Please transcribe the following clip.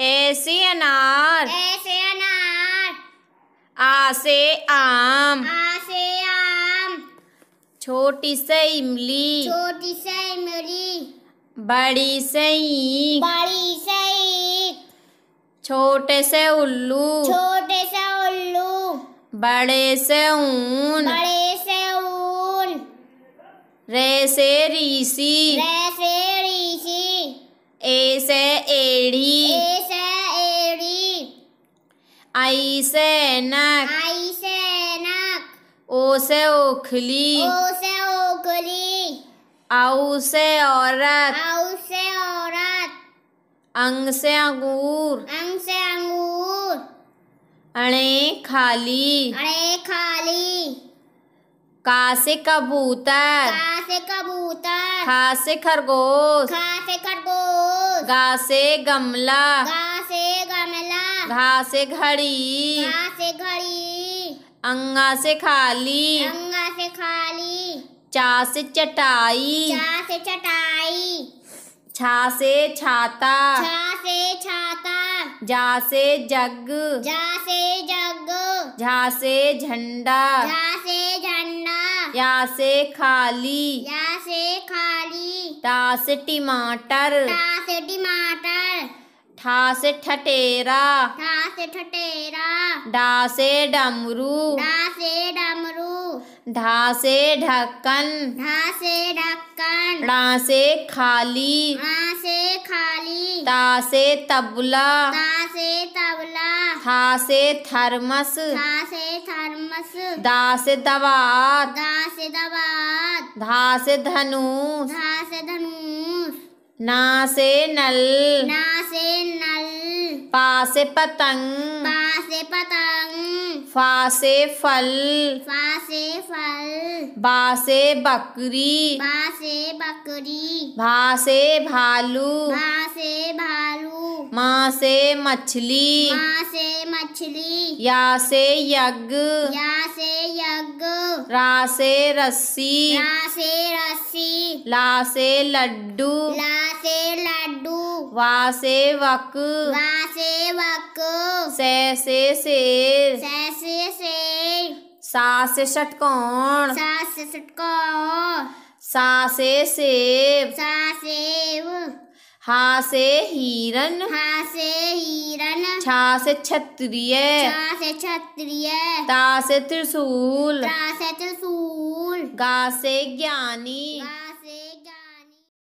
ऐसे अनार ऐसे अनार आसे आम आसे आम छोटी से इमली छोटी से इमली बड़ी से ईख बड़ी से ईख छोटे से उल्लू छोटे से उल्लू बड़े से ऊन बड़े से ऊन रे से रीसी रे से रीसी ए से एड़ी से नक O से ओखली ओ से ओखली आऊ से औरत आऊ से औरत अंग से अंगूर अंग से अंगूर अणे खाली अणे खाली का से कबूतर का से कबूतर खा से खरगोश खा से खरगोश गा से गमला गा घा से घड़ी घा से घड़ी अंगा से खाली अंगा से खाली चा से चटाई चा से चटाई छा से छाता छा से छाता जा से जग जा से जग झा से झंडा झा से झंडा या से खाली या से खाली टा से टमाटर टा से टमाटर ठा से ठटेरा ठा से ठटेरा डा से डमरू डा से डमरू ढा से ढक्कन ढा से ढक्कन ढा से खाली ढा से खाली ता से तबला ता से तबला था से थर्मस था से थर्मस दा से दवात दा से दवात ढा से धनुष ढा से धनुष ना से नल ना से नल पा से पतंग पा से पतंग फा से फल फा से फल बा से बकरी बा से बकरी भा से भालू भा से भालू माँ से मछली माँ से मछली या से यज्ञ या से यज्ञ रा से रस्सी रा से रस्सी ला से लड्डू ला से लड्डू वा से वक वा से वक से से शेर से से शेर सा से षटकोण सा से षटकोण सा से सेब सा सेब हा से हिरन हा से ही छा से क्षत्रिय छा से क्षत्रिय ता से त्रिशूल ता से त्रिशूल गा से ज्ञानी गा